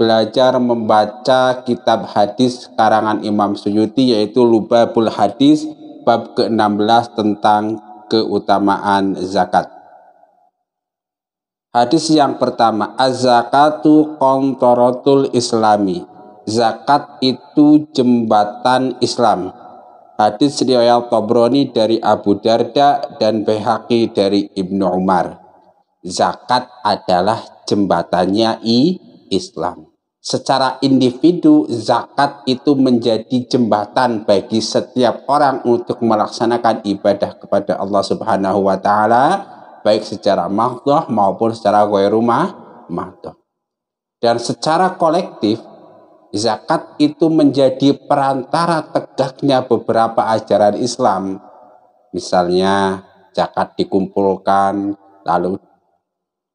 belajar membaca kitab hadis karangan Imam Suyuti yaitu Lubabul Hadis bab ke-16 tentang keutamaan zakat. Hadis yang pertama, az-zakatu kontorotul islami. Zakat itu jembatan Islam. Hadis riwayat Tobroni dari Abu Darda dan Behaki dari Ibnu Umar. Zakat adalah jembatannya i Islam secara individu zakat itu menjadi jembatan bagi setiap orang untuk melaksanakan ibadah kepada Allah Subhanahu wa taala baik secara mahdhah maupun secara gue rumah mahdhah. Dan secara kolektif zakat itu menjadi perantara tegaknya beberapa ajaran Islam. Misalnya zakat dikumpulkan lalu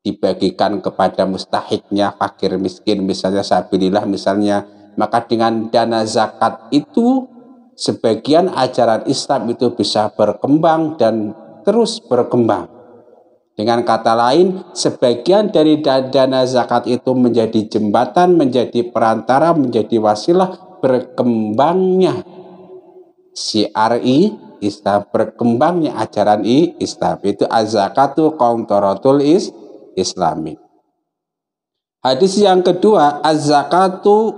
dibagikan kepada mustahiknya fakir miskin misalnya sabilillah misalnya maka dengan dana zakat itu sebagian ajaran Islam itu bisa berkembang dan terus berkembang dengan kata lain, sebagian dari dana zakat itu menjadi jembatan, menjadi perantara, menjadi wasilah berkembangnya CRI Islam, berkembangnya ajaran i Islam. Itu az-zakatu qantaratul is Islami. Hadis yang kedua, az-zakatu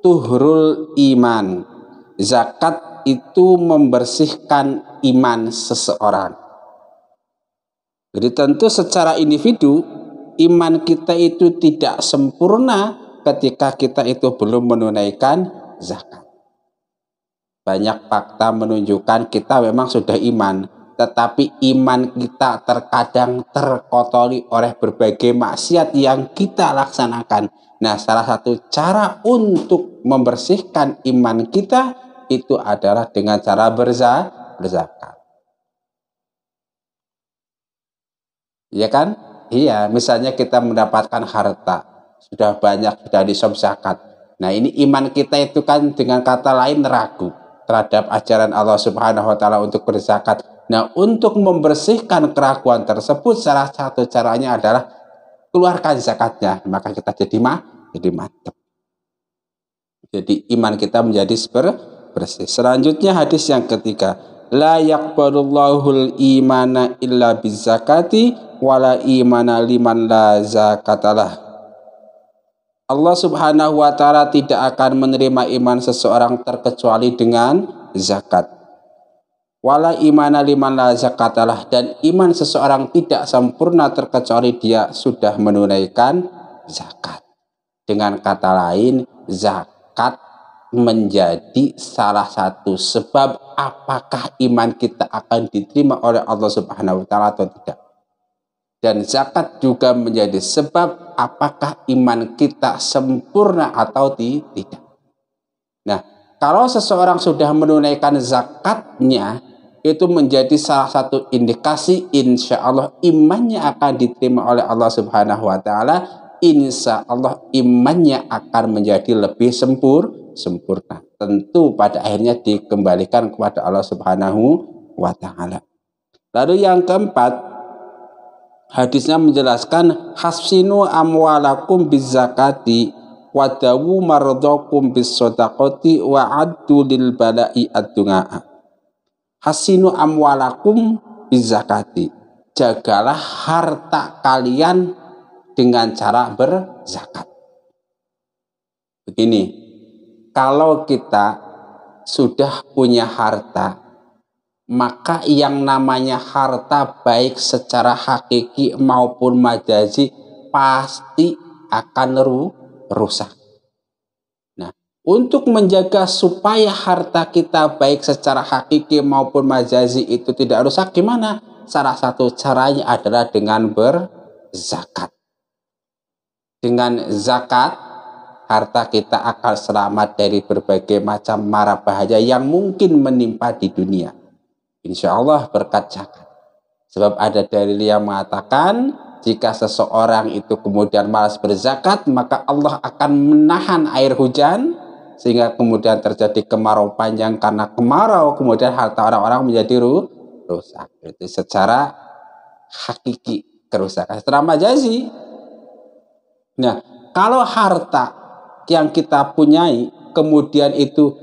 tuhrul iman. Zakat itu membersihkan iman seseorang. Jadi tentu secara individu iman kita itu tidak sempurna ketika kita itu belum menunaikan zakat. Banyak fakta menunjukkan kita memang sudah iman, tetapi iman kita terkadang terkotori oleh berbagai maksiat yang kita laksanakan. Nah, salah satu cara untuk membersihkan iman kita itu adalah dengan cara berza, berzakat. Ya kan? Iya, misalnya kita mendapatkan harta, sudah banyak, sudah disom zakat. Nah, ini iman kita itu kan dengan kata lain ragu terhadap ajaran Allah Subhanahu wa taala untuk berzakat Nah, untuk membersihkan keraguan tersebut salah satu caranya adalah keluarkan zakatnya, maka kita jadi mah jadi mantap. Jadi iman kita menjadi seber, bersih. Selanjutnya hadis yang ketiga, la yakbarullahul imana illa bizakati wala imana liman la zakatalah. Allah Subhanahu wa taala tidak akan menerima iman seseorang terkecuali dengan zakat Wala imana liman la zakatalah dan iman seseorang tidak sempurna terkecuali dia sudah menunaikan zakat. Dengan kata lain, zakat menjadi salah satu sebab apakah iman kita akan diterima oleh Allah Subhanahu wa taala atau tidak. Dan zakat juga menjadi sebab apakah iman kita sempurna atau tidak. Nah, kalau seseorang sudah menunaikan zakatnya, itu menjadi salah satu indikasi insya Allah imannya akan diterima oleh Allah Subhanahu wa Ta'ala. Insya Allah imannya akan menjadi lebih sempur, sempurna. Tentu pada akhirnya dikembalikan kepada Allah Subhanahu wa Ta'ala. Lalu yang keempat, hadisnya menjelaskan hasinu amwalakum bizakati wadawu mardokum bisodakoti wa adulil bala'i ad hasinu amwalakum bizakati. Jagalah harta kalian dengan cara berzakat. Begini, kalau kita sudah punya harta, maka yang namanya harta baik secara hakiki maupun majazi pasti akan rusak untuk menjaga supaya harta kita baik secara hakiki maupun majazi itu tidak rusak gimana? Salah satu caranya adalah dengan berzakat. Dengan zakat harta kita akan selamat dari berbagai macam mara bahaya yang mungkin menimpa di dunia. Insya Allah berkat zakat. Sebab ada dalil yang mengatakan jika seseorang itu kemudian malas berzakat maka Allah akan menahan air hujan sehingga kemudian terjadi kemarau panjang karena kemarau kemudian harta orang-orang menjadi ru rusak itu secara hakiki kerusakan secara majazi nah kalau harta yang kita punyai kemudian itu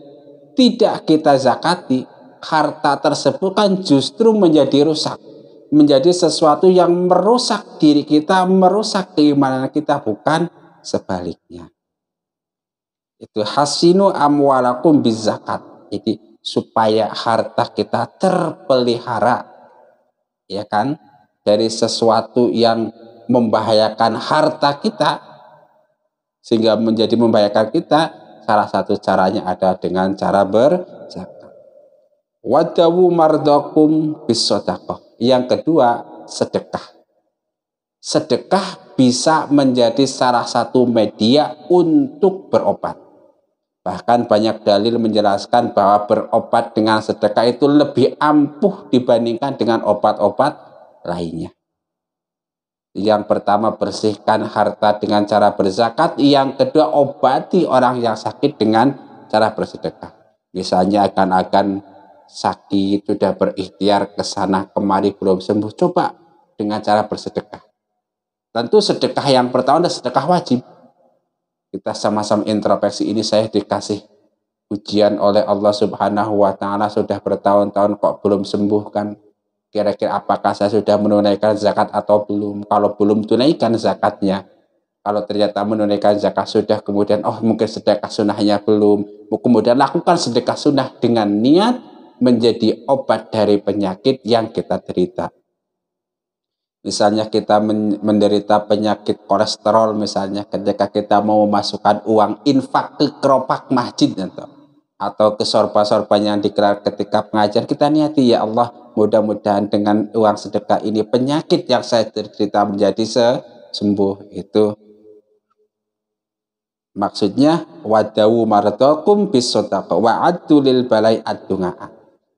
tidak kita zakati harta tersebut kan justru menjadi rusak menjadi sesuatu yang merusak diri kita merusak keimanan kita bukan sebaliknya itu hasinu amwalakum bizakat itu supaya harta kita terpelihara ya kan dari sesuatu yang membahayakan harta kita sehingga menjadi membahayakan kita salah satu caranya ada dengan cara berzakat wadawu mardakum bisodakoh yang kedua sedekah sedekah bisa menjadi salah satu media untuk berobat Bahkan banyak dalil menjelaskan bahwa berobat dengan sedekah itu lebih ampuh dibandingkan dengan obat-obat lainnya. Yang pertama bersihkan harta dengan cara berzakat, yang kedua obati orang yang sakit dengan cara bersedekah. Misalnya akan-akan sakit sudah berikhtiar ke sana kemari belum sembuh, coba dengan cara bersedekah. Tentu sedekah yang pertama adalah sedekah wajib kita sama-sama introspeksi ini saya dikasih ujian oleh Allah Subhanahu wa taala sudah bertahun-tahun kok belum sembuh kan kira-kira apakah saya sudah menunaikan zakat atau belum kalau belum tunaikan zakatnya kalau ternyata menunaikan zakat sudah kemudian oh mungkin sedekah sunnahnya belum kemudian lakukan sedekah sunnah dengan niat menjadi obat dari penyakit yang kita derita misalnya kita menderita penyakit kolesterol misalnya ketika kita mau memasukkan uang infak ke keropak masjid atau atau ke sorba-sorban yang dikelar ketika pengajar kita niati ya Allah mudah-mudahan dengan uang sedekah ini penyakit yang saya cerita menjadi sembuh itu maksudnya wadawu martokum bisodaqa wa'addu lil balai ad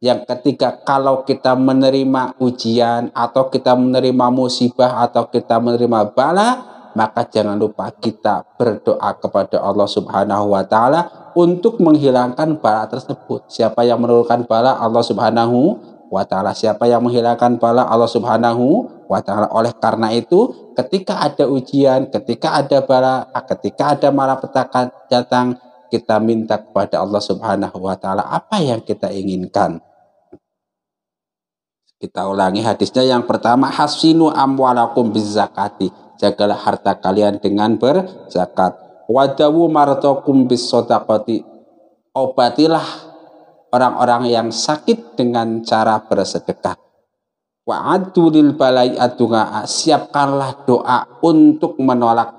yang ketiga, kalau kita menerima ujian atau kita menerima musibah atau kita menerima bala, maka jangan lupa kita berdoa kepada Allah Subhanahu wa taala untuk menghilangkan bala tersebut. Siapa yang menurunkan bala Allah Subhanahu wa taala. Siapa yang menghilangkan bala Allah Subhanahu wa taala. Oleh karena itu, ketika ada ujian, ketika ada bala, ketika ada malapetaka datang, kita minta kepada Allah Subhanahu wa taala apa yang kita inginkan kita ulangi hadisnya yang pertama hasinu amwalakum bizakati. Jagalah harta kalian dengan berzakat. Wadawu martokum bisodakati. Obatilah orang-orang yang sakit dengan cara bersedekah. Wa'adu lil balai adunga'a. Siapkanlah doa untuk menolak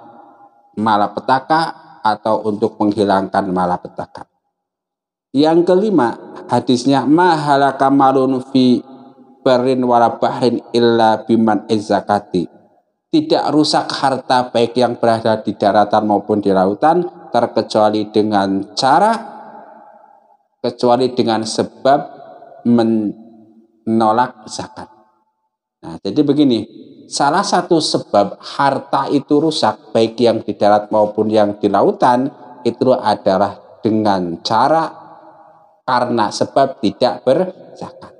malapetaka atau untuk menghilangkan malapetaka. Yang kelima, hadisnya mahalaka malun fi barin warabahrin illa biman izakati. Tidak rusak harta baik yang berada di daratan maupun di lautan terkecuali dengan cara kecuali dengan sebab menolak zakat. Nah, jadi begini, salah satu sebab harta itu rusak baik yang di darat maupun yang di lautan itu adalah dengan cara karena sebab tidak berzakat.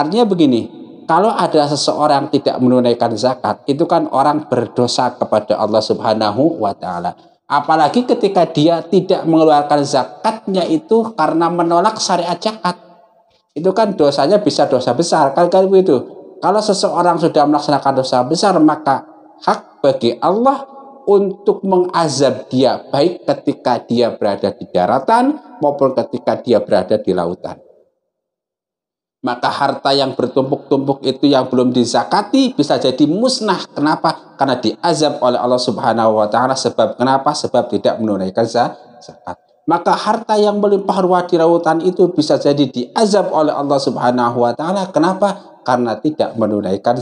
Artinya begini, kalau ada seseorang tidak menunaikan zakat, itu kan orang berdosa kepada Allah Subhanahu wa taala. Apalagi ketika dia tidak mengeluarkan zakatnya itu karena menolak syariat zakat. Itu kan dosanya bisa dosa besar, kalau begitu. Kalau seseorang sudah melaksanakan dosa besar, maka hak bagi Allah untuk mengazab dia baik ketika dia berada di daratan maupun ketika dia berada di lautan. Maka harta yang bertumpuk-tumpuk itu yang belum dizakati bisa jadi musnah. Kenapa? Karena diazab oleh Allah Subhanahu wa taala sebab kenapa? Sebab tidak menunaikan zakat. Maka harta yang melimpah ruah di lautan itu bisa jadi diazab oleh Allah Subhanahu wa taala. Kenapa? Karena tidak menunaikan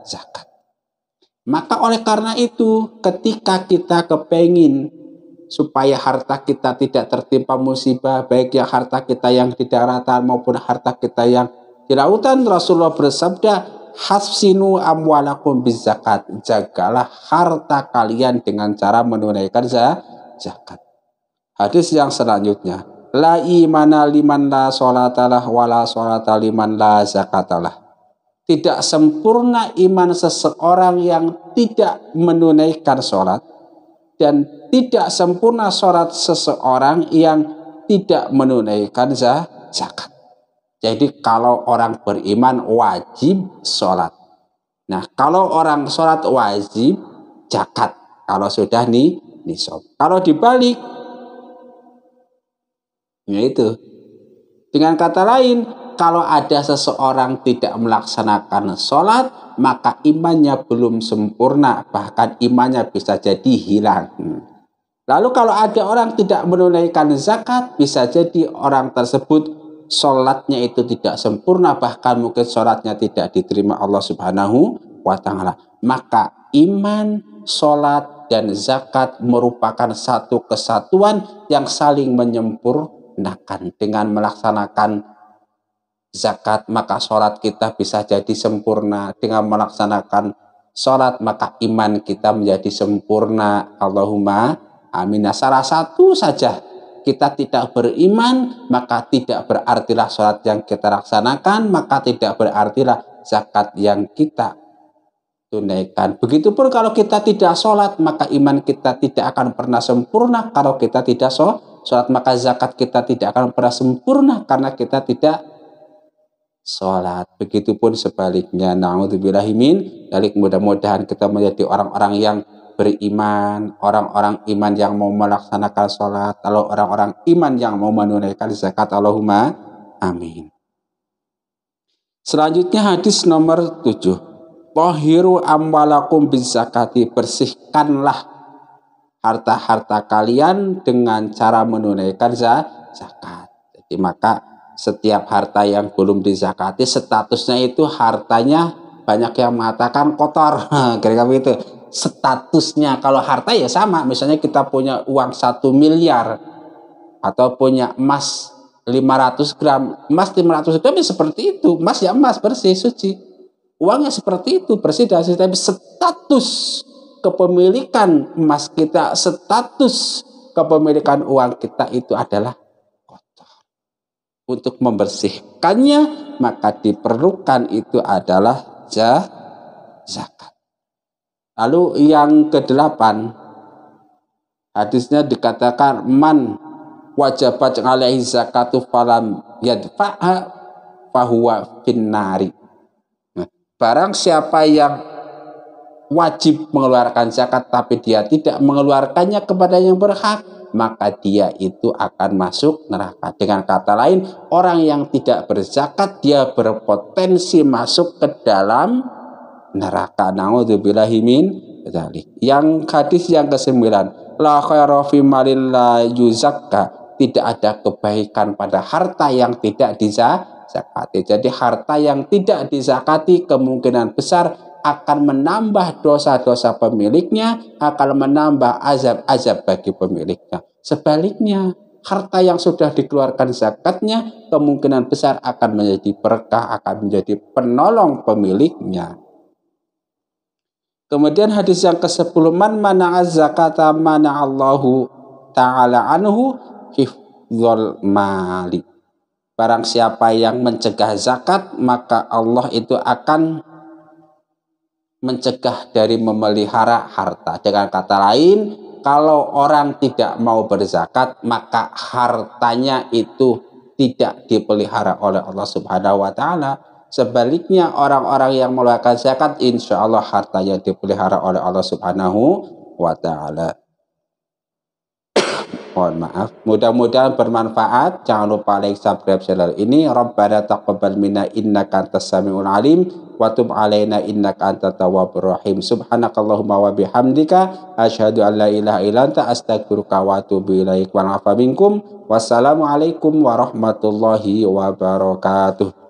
zakat. Maka oleh karena itu ketika kita kepengin supaya harta kita tidak tertimpa musibah, baik yang harta kita yang di daratan maupun harta kita yang di lautan. Rasulullah bersabda, hasinu amwalakum bizakat. Jagalah harta kalian dengan cara menunaikan zakat. Hadis yang selanjutnya, la imana liman la sholatalah wala sholata liman la zakatalah. Tidak sempurna iman seseorang yang tidak menunaikan sholat dan tidak sempurna sholat seseorang yang tidak menunaikan zakat. Jadi kalau orang beriman wajib sholat. Nah kalau orang sholat wajib zakat. Kalau sudah nih nisab. Kalau dibalik, ya itu. Dengan kata lain, kalau ada seseorang tidak melaksanakan sholat, maka imannya belum sempurna, bahkan imannya bisa jadi hilang. Lalu kalau ada orang tidak menunaikan zakat, bisa jadi orang tersebut sholatnya itu tidak sempurna, bahkan mungkin sholatnya tidak diterima Allah Subhanahu wa Ta'ala. Maka iman, sholat, dan zakat merupakan satu kesatuan yang saling menyempurnakan. Dengan melaksanakan zakat, maka sholat kita bisa jadi sempurna. Dengan melaksanakan sholat, maka iman kita menjadi sempurna. Allahumma Amin. Nah, salah satu saja kita tidak beriman, maka tidak berartilah sholat yang kita laksanakan, maka tidak berartilah zakat yang kita tunaikan. Begitupun kalau kita tidak sholat, maka iman kita tidak akan pernah sempurna. Kalau kita tidak sholat, maka zakat kita tidak akan pernah sempurna karena kita tidak sholat. Begitupun sebaliknya. Na'udzubillahimin. Dalik mudah-mudahan kita menjadi orang-orang yang beriman, orang-orang iman yang mau melaksanakan sholat, lalu orang-orang iman yang mau menunaikan zakat. Allahumma amin. Selanjutnya hadis nomor 7. Tohiru amwalakum bizakati, bersihkanlah harta-harta kalian dengan cara menunaikan zakat. Jadi maka setiap harta yang belum dizakati statusnya itu hartanya banyak yang mengatakan kotor kira-kira begitu statusnya. Kalau harta ya sama, misalnya kita punya uang satu miliar atau punya emas 500 gram. Emas 500 gram ya seperti itu. Emas ya emas bersih suci. Uangnya seperti itu bersih dan suci tapi status kepemilikan emas kita, status kepemilikan uang kita itu adalah kotor. Untuk membersihkannya maka diperlukan itu adalah zakat. Lalu yang kedelapan hadisnya dikatakan man wajabat alaihi zakatu falam yadfa'a fahuwa finnari. Nah, barang siapa yang wajib mengeluarkan zakat tapi dia tidak mengeluarkannya kepada yang berhak, maka dia itu akan masuk neraka. Dengan kata lain, orang yang tidak berzakat dia berpotensi masuk ke dalam neraka. Nauzubillahi min dzalik. Yang hadis yang kesembilan, la khaira fi malin la yuzakka. Tidak ada kebaikan pada harta yang tidak dizakati. Jadi harta yang tidak dizakati kemungkinan besar akan menambah dosa-dosa pemiliknya, akan menambah azab-azab bagi pemiliknya. Sebaliknya, harta yang sudah dikeluarkan zakatnya kemungkinan besar akan menjadi berkah, akan menjadi penolong pemiliknya. Kemudian hadis yang ke-10 man mana zakata mana Allahu taala anhu hifdzul mali. Barang siapa yang mencegah zakat, maka Allah itu akan mencegah dari memelihara harta. Dengan kata lain, kalau orang tidak mau berzakat, maka hartanya itu tidak dipelihara oleh Allah Subhanahu wa taala Sebaliknya orang-orang yang melakukan zakat insya Allah hartanya dipelihara oleh Allah Subhanahu wa taala. Mohon maaf. Mudah-mudahan bermanfaat. Jangan lupa like, subscribe channel ini. Rabbana taqabbal minna innaka antas samiul alim wa tub alaina innaka antat tawwabur rahim. Subhanakallahumma wa bihamdika asyhadu an la ilaha illa anta astaghfiruka wa atubu ilaik. Wa Wassalamualaikum warahmatullahi wabarakatuh.